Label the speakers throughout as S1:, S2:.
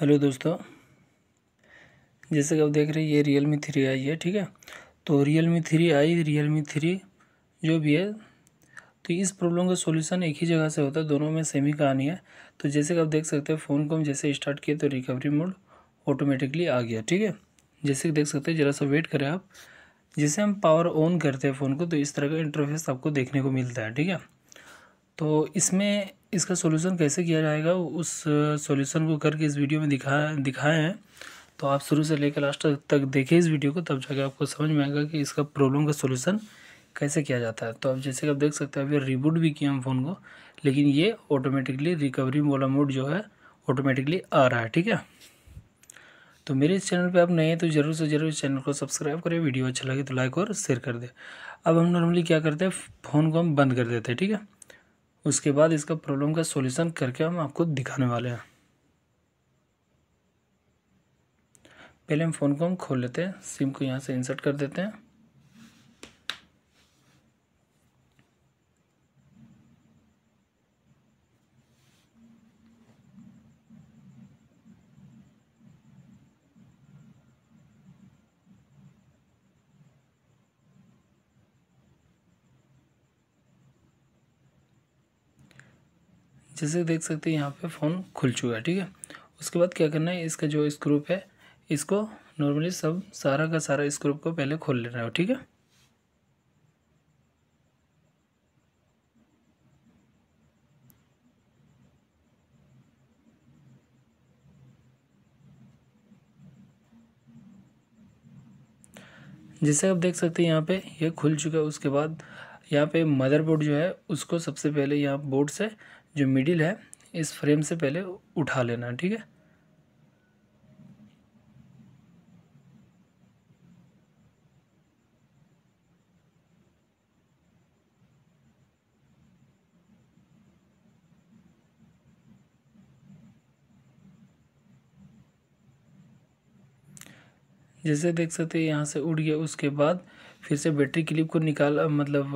S1: hello दोस्तों जैसे कि आप देख रहे हैं ये रियल मी थ्री आई है ठीक है तो Realme three I Realme three जो भी है तो इस प्रॉब्लम का सॉल्यूशन एक ही जगह से होता है दोनों में सेम ही कहानी है तो जैसे कि आप देख सकते हैं फ़ोन को हम जैसे स्टार्ट किए तो रिकवरी मोड ऑटोमेटिकली आ गया ठीक है जैसे कि देख सकते हैं ज़रा सा वेट करें आप जैसे हम पावर ऑन करते हैं फ़ोन को तो इस तरह का इंटरफेस आपको देखने को मिलता है ठीक है तो इसमें इसका सोल्यूसन कैसे किया जाएगा उस सोल्यूसन को करके इस वीडियो में दिखा दिखाए हैं तो आप शुरू से लेकर लास्ट तक देखें इस वीडियो को तब जाके आपको समझ में आएगा कि इसका प्रॉब्लम का सोल्यूसन कैसे किया जाता है तो आप जैसे कि आप देख सकते हैं अभी रिबूट भी किया हम फ़ोन को लेकिन ये ऑटोमेटिकली रिकवरी वाला मोड जो है ऑटोमेटिकली आ रहा है ठीक है तो मेरे इस चैनल पे आप नए हैं तो ज़रूर से ज़रूर इस चैनल को सब्सक्राइब करें वीडियो अच्छा लगे तो लाइक और शेयर कर दें अब हम नॉर्मली क्या करते हैं फ़ोन को हम बंद कर देते हैं ठीक है उसके बाद इसका प्रॉब्लम का सॉल्यूशन करके हम आपको दिखाने वाले हैं पहले हम फ़ोन को हम खोल लेते हैं सिम को यहाँ से इंसर्ट कर देते हैं जैसे देख सकते हैं यहाँ पे फ़ोन खुल चुका है ठीक है उसके बाद क्या करना है इसका जो स्क्रूप है इसको नॉर्मली सब सारा का सारा स्क्रूप को पहले खोल लेना है ठीक है जैसे आप देख सकते हैं यहाँ पे ये यह खुल चुका है उसके बाद यहाँ पे मदरबोर्ड जो है उसको सबसे पहले यहाँ बोर्ड से जो मिडिल है इस फ्रेम से पहले उठा लेना ठीक है जैसे देख सकते हैं यहाँ से उड़ गया उसके बाद फिर से बैटरी क्लिप को निकाल मतलब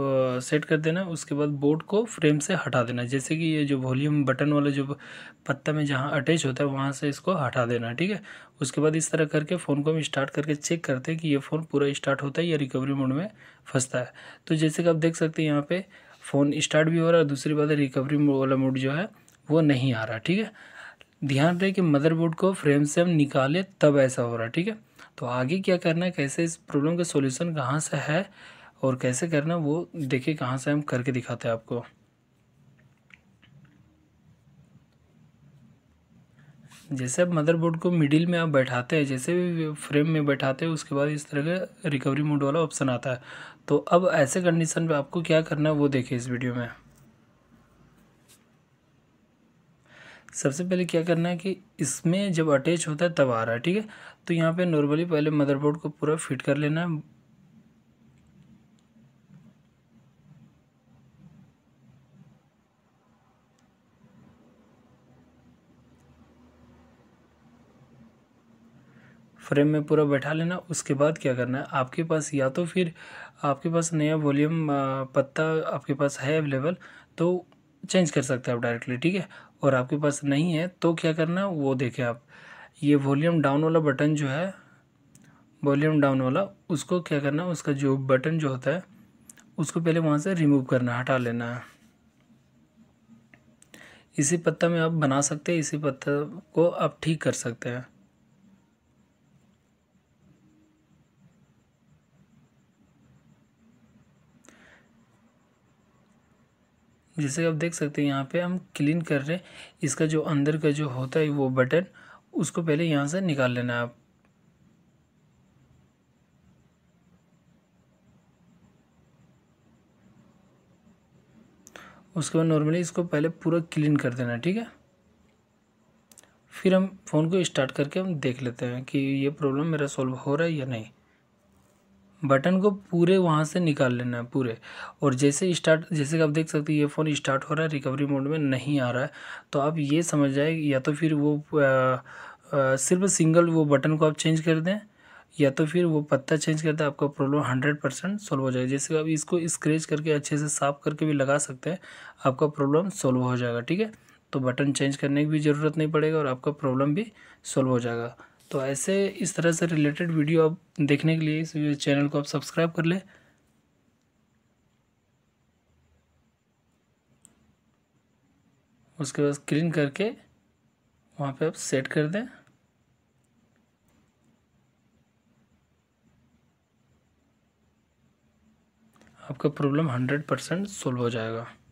S1: सेट कर देना उसके बाद बोर्ड को फ्रेम से हटा देना जैसे कि ये जो वॉल्यूम बटन वाला जो पत्ता में जहाँ अटैच होता है वहाँ से इसको हटा देना ठीक है उसके बाद इस तरह करके फ़ोन को हम स्टार्ट करके चेक करते हैं कि ये फ़ोन पूरा स्टार्ट होता है या रिकवरी मोड में फंसता है तो जैसे कि आप देख सकते हैं यहाँ पर फ़ोन स्टार्ट भी हो रहा है दूसरी बात है रिकवरी वाला मोड जो है वो नहीं आ रहा ठीक है ध्यान रहे कि मदरबोर्ड को फ्रेम से हम निकालें तब ऐसा हो रहा ठीक है तो आगे क्या करना है कैसे इस प्रॉब्लम का सॉल्यूशन कहाँ से है और कैसे करना वो देखिए कहाँ से हम करके दिखाते हैं आपको जैसे आप मदरबोर्ड को मिडिल में आप बैठाते हैं जैसे भी फ्रेम में बैठाते हैं उसके बाद इस तरह का रिकवरी मोड वाला ऑप्शन आता है तो अब ऐसे कंडीशन पे आपको क्या करना है वो देखिए इस वीडियो में सबसे पहले क्या करना है कि इसमें जब अटैच होता है तब आ रहा है ठीक है तो यहाँ पे नॉर्मली पहले मदरबोर्ड को पूरा फिट कर लेना है फ्रेम में पूरा बैठा लेना उसके बाद क्या करना है आपके पास या तो फिर आपके पास नया वॉल्यूम पत्ता आपके पास है अवेलेबल तो चेंज कर सकते हैं आप डायरेक्टली ठीक है और आपके पास नहीं है तो क्या करना है वो देखें आप ये वॉल्यूम डाउन वाला बटन जो है वॉल्यूम डाउन वाला उसको क्या करना है उसका जो बटन जो होता है उसको पहले वहाँ से रिमूव करना है हटा लेना है इसी पत्ता में आप बना सकते हैं इसी पत्ता को आप ठीक कर सकते हैं जैसे आप देख सकते हैं यहाँ पे हम क्लीन कर रहे हैं इसका जो अंदर का जो होता है वो बटन उसको पहले यहाँ से निकाल लेना है आप उसके बाद नॉर्मली इसको पहले पूरा क्लीन कर देना ठीक है फिर हम फ़ोन को स्टार्ट करके हम देख लेते हैं कि ये प्रॉब्लम मेरा सॉल्व हो रहा है या नहीं बटन को पूरे वहाँ से निकाल लेना है पूरे और जैसे स्टार्ट जैसे कि आप देख सकते हैं ये फ़ोन स्टार्ट हो रहा है रिकवरी मोड में नहीं आ रहा है तो आप ये समझ जाए या तो फिर वो आ, आ, सिर्फ सिंगल वो बटन को आप चेंज कर दें या तो फिर वो पत्ता चेंज करते हैं आपका प्रॉब्लम हंड्रेड परसेंट सोल्व हो जाएगा जैसे आप इसको स्क्रेच करके अच्छे से साफ करके भी लगा सकते हैं आपका प्रॉब्लम सोल्व हो जाएगा ठीक है तो बटन चेंज करने की भी ज़रूरत नहीं पड़ेगा और आपका प्रॉब्लम भी सोल्व हो जाएगा तो ऐसे इस तरह से रिलेटेड वीडियो आप देखने के लिए इस चैनल को आप सब्सक्राइब कर लें उसके बाद क्लीन करके वहाँ पे आप सेट कर दें आपका प्रॉब्लम हंड्रेड परसेंट सोल्व हो जाएगा